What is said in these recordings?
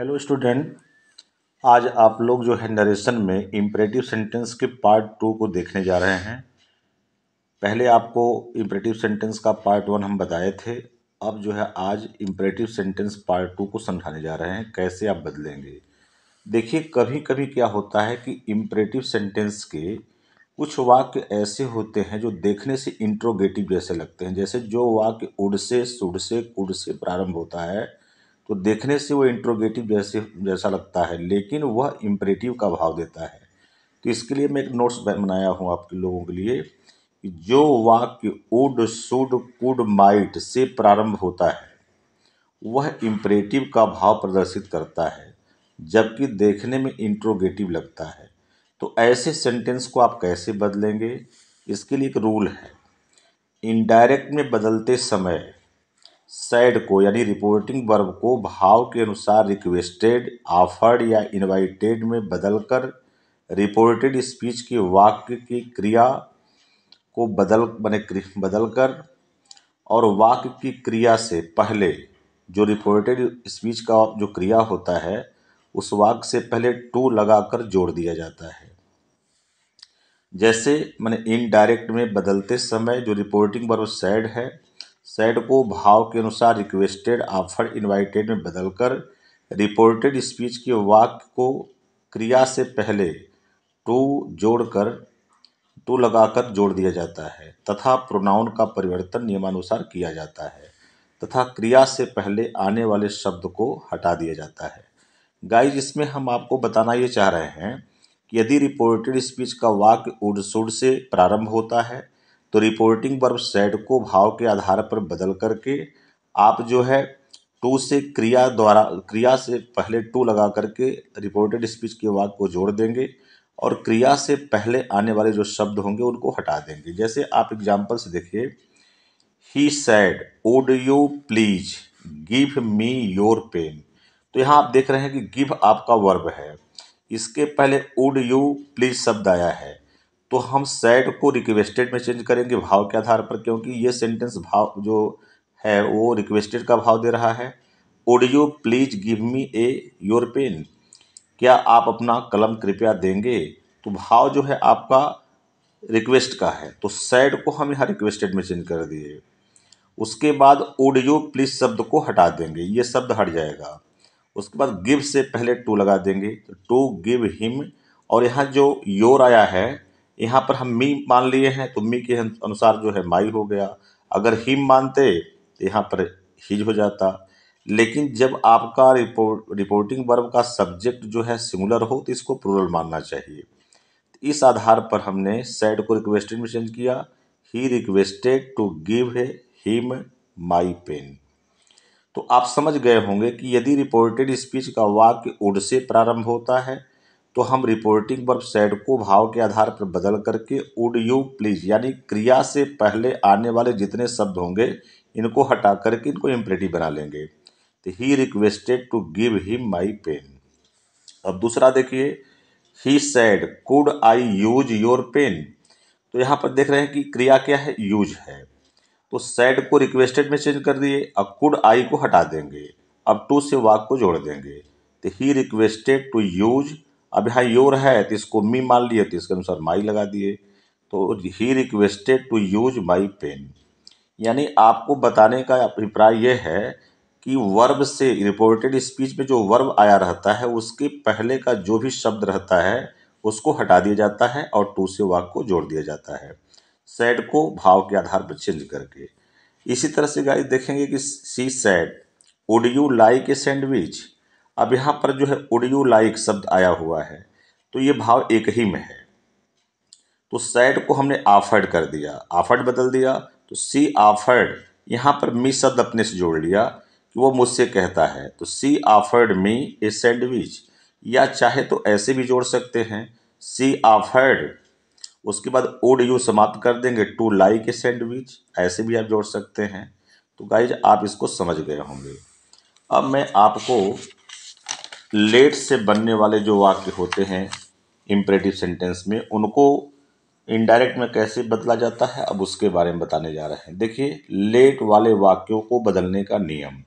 hello student आज आप लोग जो है नरेशन में इम्परेटिव सेंटेंस के पार्ट टू को देखने जा रहे हैं पहले आपको इम्परेटिव सेंटेंस का पार्ट वन हम बताए थे अब जो है आज इम्परेटिव सेंटेंस पार्ट टू को समझाने जा रहे हैं कैसे आप बदलेंगे देखिए कभी कभी क्या होता है कि इम्परेटिव सेंटेंस के कुछ वाक्य ऐसे होते हैं जो देखने से इंट्रोगेटिव जैसे लगते हैं जैसे जो वाक्य उड़ से सुड़ से कुड़ से प्रारंभ होता है तो देखने से वो इंट्रोगेटिव जैसे जैसा लगता है लेकिन वह इम्परेटिव का भाव देता है तो इसके लिए मैं एक नोट्स बनाया हूँ आपके लोगों के लिए कि जो वाक्य उड सुड कुड माइट से प्रारंभ होता है वह इम्परेटिव का भाव प्रदर्शित करता है जबकि देखने में इंट्रोगेटिव लगता है तो ऐसे सेंटेंस को आप कैसे बदलेंगे इसके लिए एक रूल है इनडायरेक्ट में बदलते समय सैड को यानी रिपोर्टिंग वर्ब को भाव के अनुसार रिक्वेस्टेड ऑफर्ड या इनवाइटेड में बदलकर रिपोर्टेड स्पीच के वाक्य की क्रिया को बदल मैंने बदलकर और वाक्य की क्रिया से पहले जो रिपोर्टेड स्पीच का जो क्रिया होता है उस वाक्य से पहले टू लगाकर जोड़ दिया जाता है जैसे मैंने इनडायरेक्ट में बदलते समय जो रिपोर्टिंग वर्ब सैड है सेट को भाव के अनुसार रिक्वेस्टेड ऑफर इनवाइटेड में बदलकर रिपोर्टेड स्पीच के वाक्य को क्रिया से पहले टू जोड़कर टू लगाकर जोड़ दिया जाता है तथा प्रोनाउन का परिवर्तन नियमानुसार किया जाता है तथा क्रिया से पहले आने वाले शब्द को हटा दिया जाता है गाइज इसमें हम आपको बताना ये चाह रहे हैं कि यदि रिपोर्टेड स्पीच का वाक्य उड़ सुड से प्रारंभ होता है तो रिपोर्टिंग वर्ब सेट को भाव के आधार पर बदल करके आप जो है टू से क्रिया द्वारा क्रिया से पहले टू लगा करके रिपोर्टेड स्पीच के वाक को जोड़ देंगे और क्रिया से पहले आने वाले जो शब्द होंगे उनको हटा देंगे जैसे आप एग्जाम्पल से देखिए ही said would you please give me your pen तो यहाँ आप देख रहे हैं कि गिव आपका वर्ब है इसके पहले ओड यू प्लीज शब्द आया है तो हम सैड को रिक्वेस्टेड में चेंज करेंगे भाव के आधार पर क्योंकि ये सेंटेंस भाव जो है वो रिक्वेस्टेड का भाव दे रहा है would you please give me a your pen क्या आप अपना कलम कृपया देंगे तो भाव जो है आपका रिक्वेस्ट का है तो सैड को हम यहाँ रिक्वेस्टेड में चेंज कर दिए उसके बाद ओडियो प्लीज शब्द को हटा देंगे ये शब्द हट जाएगा उसके बाद गिव से पहले टू लगा देंगे तो टू गिव हिम और यहाँ जो योर आया है यहाँ पर हम मी मान लिए हैं तो मी के अनुसार जो है माई हो गया अगर हिम मानते तो यहाँ पर हिज हो जाता लेकिन जब आपका रिपोर्ट रिपोर्टिंग वर्ब का सब्जेक्ट जो है सिमुलर हो तो इसको प्रूरल मानना चाहिए इस आधार पर हमने सैड को रिक्वेस्टेड में चेंज किया ही रिक्वेस्टेड टू गिव है हिम माई पेन तो आप समझ गए होंगे कि यदि रिपोर्टेड स्पीच का वाक्य उड से प्रारंभ होता है तो हम रिपोर्टिंग वर्ब सेड को भाव के आधार पर बदल करके वुड यू प्लीज यानी क्रिया से पहले आने वाले जितने शब्द होंगे इनको हटा करके इनको इम्प्रेटिव बना लेंगे तो he requested to give him my pen अब दूसरा देखिए he said could I use your pen तो यहाँ पर देख रहे हैं कि क्रिया क्या है यूज है तो सेड को रिक्वेस्टेड में चेंज कर दिए अब कुड आई को हटा देंगे अब टू से वाक को जोड़ देंगे तो ही रिक्वेस्टेड टू यूज अब यहाँ योर है तो इसको मी मान लिए तो इसके अनुसार माई लगा दिए तो he requested to use my pen यानी आपको बताने का अभिप्राय यह है कि वर्ब से रिपोर्टेड स्पीच में जो वर्ब आया रहता है उसके पहले का जो भी शब्द रहता है उसको हटा दिया जाता है और टू से वाक को जोड़ दिया जाता है सैड को भाव के आधार पर चेंज करके इसी तरह से गाइस देखेंगे कि she said would you like a sandwich अब यहाँ पर जो है उड़ियो लाइक शब्द आया हुआ है तो ये भाव एक ही में है तो सैड को हमने आफर्ड कर दिया आफर्ड बदल दिया तो सी आफर्ड यहाँ पर मी शब्द अपने से जोड़ लिया कि वो मुझसे कहता है तो सी आफर्ड मी ए सैंडविच या चाहे तो ऐसे भी जोड़ सकते हैं सी आफर्ड उसके बाद ओड यू समाप्त कर देंगे टू लाइक ए सैंडविच ऐसे भी आप जोड़ सकते हैं तो गाइज आप इसको समझ गए होंगे अब मैं आपको लेट से बनने वाले जो वाक्य होते हैं इम्परेटिव सेंटेंस में उनको इनडायरेक्ट में कैसे बदला जाता है अब उसके बारे में बताने जा रहे हैं देखिए लेट वाले वाक्यों को बदलने का नियम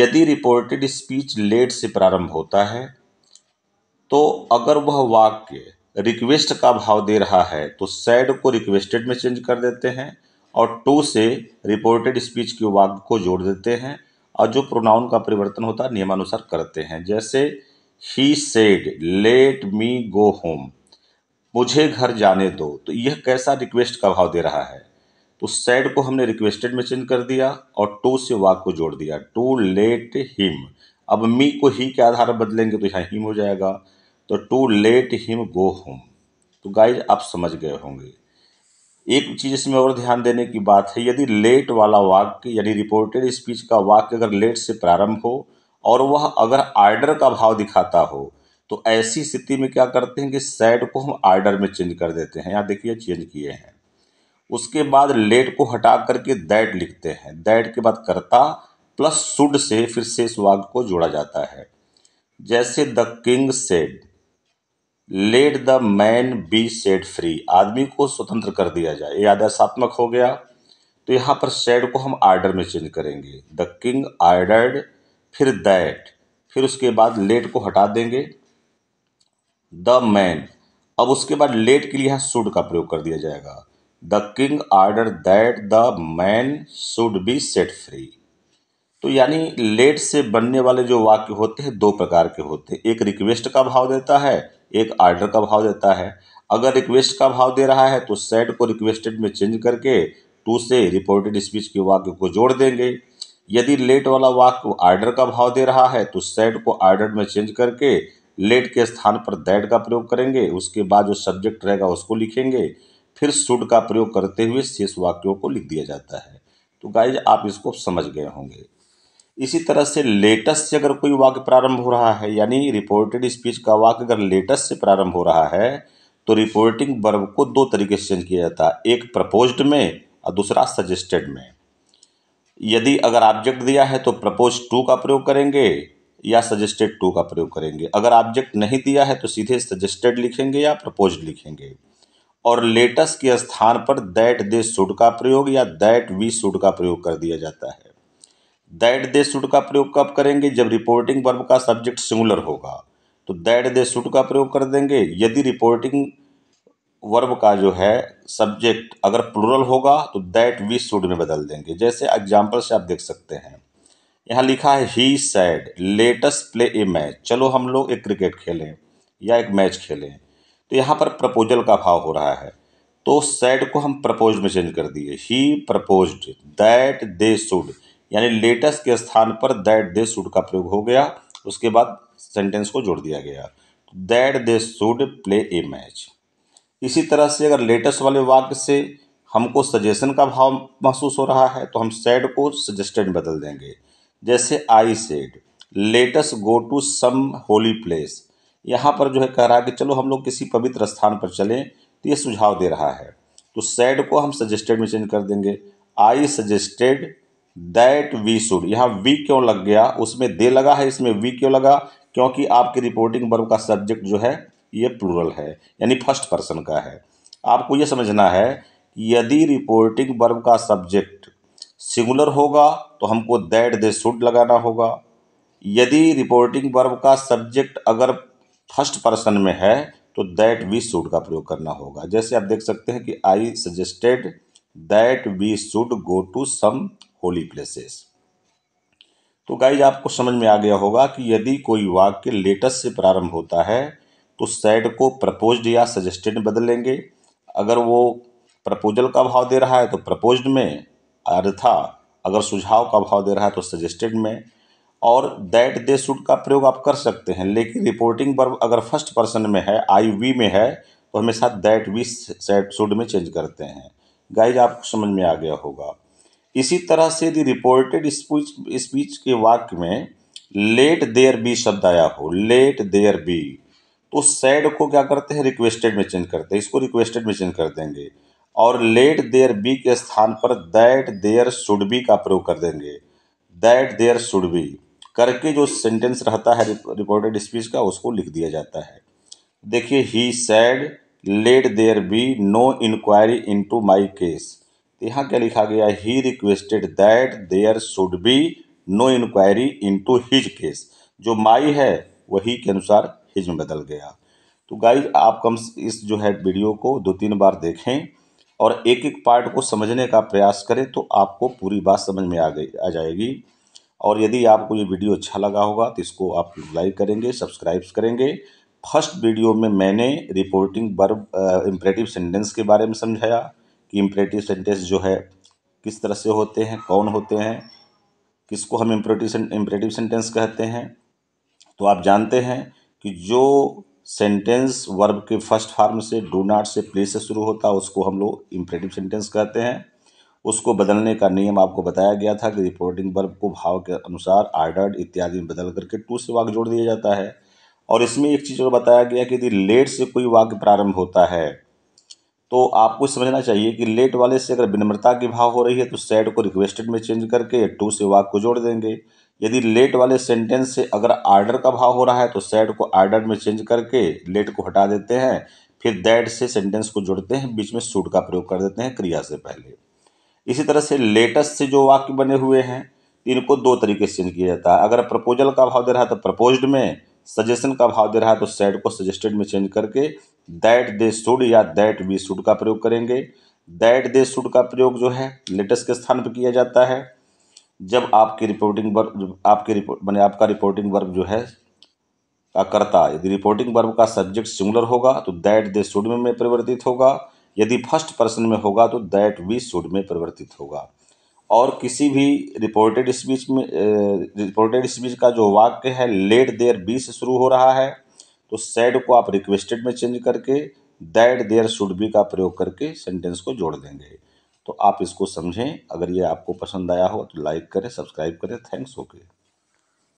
यदि रिपोर्टेड स्पीच लेट से प्रारंभ होता है तो अगर वह वाक्य रिक्वेस्ट का भाव दे रहा है तो सैड को रिक्वेस्टेड में चेंज कर देते हैं और टू से रिपोर्टेड स्पीच के वाक्य को जोड़ देते हैं और जो प्रोनाउन का परिवर्तन होता है नियमानुसार करते हैं जैसे he said let me go home मुझे घर जाने दो तो यह कैसा रिक्वेस्ट का भाव दे रहा है तो सेड को हमने रिक्वेस्टेड में चेंज कर दिया और टू से वाक को जोड़ दिया टू लेट हिम अब मी को ही के आधार बदलेंगे तो यहाँ हिम हो जाएगा तो to let him go home तो गाइज आप समझ गए होंगे एक चीज़ इसमें और ध्यान देने की बात है यदि लेट वाला वाक्य यानी रिपोर्टेड स्पीच का वाक्य अगर लेट से प्रारंभ हो और वह अगर आर्डर का भाव दिखाता हो तो ऐसी स्थिति में क्या करते हैं कि सैड को हम आर्डर में चेंज कर देते हैं यहाँ देखिए चेंज किए हैं उसके बाद लेट को हटा करके दैट लिखते हैं दैट के बाद करता प्लस सुड से फिर शेष वाक्य को जोड़ा जाता है जैसे the king said let the man be set free आदमी को स्वतंत्र कर दिया जाए ये आदर्शात्मक हो गया तो यहाँ पर सेड को हम आर्डर में चेंज करेंगे द किंग आर्डर्ड फिर दैट फिर उसके बाद लेट को हटा देंगे द मैन अब उसके बाद लेट के लिए यहाँ शुड का प्रयोग कर दिया जाएगा the king order that the man should be set free तो यानी लेट से बनने वाले जो वाक्य होते हैं दो प्रकार के होते हैं एक रिक्वेस्ट का भाव देता है एक आर्डर का भाव देता है अगर रिक्वेस्ट का भाव दे रहा है तो सेट को रिक्वेस्टेड में चेंज करके टू से रिपोर्टेड स्पीच के वाक्य को जोड़ देंगे यदि लेट वाला वाक्य आर्डर का भाव दे रहा है तो सेट को आर्डर में चेंज करके लेट के स्थान पर दैट का प्रयोग करेंगे उसके बाद जो सब्जेक्ट रहेगा उसको लिखेंगे फिर सुड का प्रयोग करते हुए शेष वाक्यों को लिख दिया जाता है तो गाइज आप इसको समझ गए होंगे इसी तरह से लेटेस्ट से अगर कोई वाक्य प्रारंभ हो रहा है यानी रिपोर्टेड स्पीच का वाक्य अगर लेटेस्ट से प्रारंभ हो रहा है तो रिपोर्टिंग वर्ब को दो तरीके से चेंज किया जाता है एक प्रपोज्ड में और दूसरा सजेस्टेड में यदि अगर ऑब्जेक्ट दिया है तो प्रपोज टू का प्रयोग करेंगे या सजेस्टेड टू का प्रयोग करेंगे अगर ऑब्जेक्ट नहीं दिया है तो सीधे सजेस्टेड लिखेंगे या प्रपोज लिखेंगे और लेटेस्ट के स्थान पर दैट दे सुड का प्रयोग या दैट वी सुड का प्रयोग कर दिया जाता है दैट दे सुड का प्रयोग कब करेंगे जब रिपोर्टिंग वर्ब का सब्जेक्ट सिंगुलर होगा तो दैट दे सुड का प्रयोग कर देंगे यदि रिपोर्टिंग वर्ब का जो है सब्जेक्ट अगर प्लूरल होगा तो दैट वी सुड में बदल देंगे जैसे एग्जाम्पल से आप देख सकते हैं यहाँ लिखा है he said let us play a match चलो हम लोग एक क्रिकेट खेलें या एक मैच खेलें तो यहाँ पर प्रपोजल का भाव हो रहा है तो सैड को हम प्रपोज में चेंज कर दिए he proposed that they should यानी लेटेस्ट के स्थान पर दैट दे शुड का प्रयोग हो गया उसके बाद सेंटेंस को जोड़ दिया गया that they should play a match इसी तरह से अगर लेटेस्ट वाले वाक्य से हमको सजेशन का भाव महसूस हो रहा है तो हम सैड को सजेस्टेड बदल देंगे जैसे I said let us go to some holy place यहाँ पर जो है कह रहा है कि चलो हम लोग किसी पवित्र स्थान पर चलें तो ये सुझाव दे रहा है तो सैड को हम सजेस्टेड में चेंज कर देंगे I suggested that we should यहाँ वी क्यों लग गया उसमें दे लगा है इसमें वी क्यों लगा क्योंकि आपके रिपोर्टिंग वर्ब का सब्जेक्ट जो है ये प्लूरल है यानी फर्स्ट पर्सन का है आपको ये समझना है कि यदि रिपोर्टिंग वर्ब का सब्जेक्ट सिंगुलर होगा तो हमको दैट दे शुड लगाना होगा यदि रिपोर्टिंग वर्ब का सब्जेक्ट अगर फर्स्ट पर्सन में है तो दैट वी शुड का प्रयोग करना होगा जैसे आप देख सकते हैं कि I suggested that we should go to some holy places तो गाइज आपको समझ में आ गया होगा कि यदि कोई वाक्य लेटेस्ट से प्रारंभ होता है तो सैड को प्रपोज्ड या सजेस्टेड बदलेंगे अगर वो प्रपोजल का भाव दे रहा है तो प्रपोज्ड में अर्था अगर सुझाव का भाव दे रहा है तो सजेस्टेड में और दैट दे शुड का प्रयोग आप कर सकते हैं लेकिन रिपोर्टिंग पर अगर फर्स्ट पर्सन में है आई वी में है तो हमेशा दैट वी सेट शुड में चेंज करते हैं गाइज आपको समझ में आ गया होगा इसी तरह से यदि रिपोर्टेड स्पीच स्पीच के वाक्य में लेट देयर बी शब्द आया हो लेट देयर बी तो सैड को क्या करते हैं रिक्वेस्टेड में चेंज करते हैं इसको रिक्वेस्टेड में चेंज कर देंगे और लेट देयर बी के स्थान पर दैट देयर शुड बी का प्रयोग कर देंगे दैट देयर शुड बी करके जो सेंटेंस रहता है रिपोर्टेड स्पीच का उसको लिख दिया जाता है देखिए ही said let there be no inquiry into my case तो यहाँ क्या लिखा गया ही requested that there should be no inquiry into his case जो माई है वही के अनुसार हिज में बदल गया तो गाइज आप कम इस जो है वीडियो को दो तीन बार देखें और एक एक पार्ट को समझने का प्रयास करें तो आपको पूरी बात समझ में आ गई आ जाएगी और यदि आपको ये वीडियो अच्छा लगा होगा तो इसको आप लाइक करेंगे सब्सक्राइब करेंगे फर्स्ट वीडियो में मैंने रिपोर्टिंग बर्ब इम्परेटिव सेंटेंस के बारे में समझाया कि इम्परेटिव सेंटेंस जो है किस तरह से होते हैं कौन होते हैं किसको हम इम्परेटिव इम्परेटिव सेंटेंस कहते हैं तो आप जानते हैं कि जो सेंटेंस वर्ब के फर्स्ट फार्म से डू नाट से प्लेस से शुरू होता है उसको हम लोग इम्परेटिव सेंटेंस कहते हैं उसको बदलने का नियम आपको बताया गया था कि रिपोर्टिंग वर्ब को भाव के अनुसार आर्डर्ड इत्यादि में बदल करके टू से वाक्य जोड़ दिया जाता है और इसमें एक चीज़ और बताया गया कि यदि लेट से कोई वाक्य प्रारंभ होता है तो आपको समझना चाहिए कि लेट वाले से अगर विनम्रता की भाव हो रही है तो सैड को रिक्वेस्टेड में चेंज करके टू से वाक को जोड़ देंगे यदि लेट वाले सेंटेंस से अगर आर्डर का भाव हो रहा है तो सैड को आर्डर में चेंज करके लेट को हटा देते हैं फिर दैट से सेंटेंस को जोड़ते हैं बीच में सूट का प्रयोग कर देते हैं क्रिया से पहले इसी तरह से लेटेस्ट से जो वाक्य बने हुए हैं इनको दो तरीके से चेंज किया जाता है अगर प्रपोजल का भाव दे रहा है तो प्रपोज्ड में सजेशन का भाव दे रहा है तो सैड को सजेस्टेड में चेंज करके दैट दे शुड या दैट वी शुड का प्रयोग करेंगे दैट दे शुड का प्रयोग जो है लेटेस्ट के स्थान पर किया जाता है जब आपकी रिपोर्टिंग वर्क आपकी रिपोर्ट मैंने आपका रिपोर्टिंग वर्क जो है करता यदि रिपोर्टिंग वर्ब का सब्जेक्ट सिंगुलर होगा तो दैट दे शुड में परिवर्तित होगा यदि फर्स्ट पर्सन में होगा तो दैट वी शुड में परिवर्तित होगा और किसी भी रिपोर्टेड स्पीच में रिपोर्टेड स्पीच का जो वाक्य है लेट देयर बी से शुरू हो रहा है तो सैड को आप रिक्वेस्टेड में चेंज करके दैट देयर शुड बी का प्रयोग करके सेंटेंस को जोड़ देंगे तो आप इसको समझें अगर ये आपको पसंद आया हो तो लाइक करें सब्सक्राइब करें थैंक्स ओके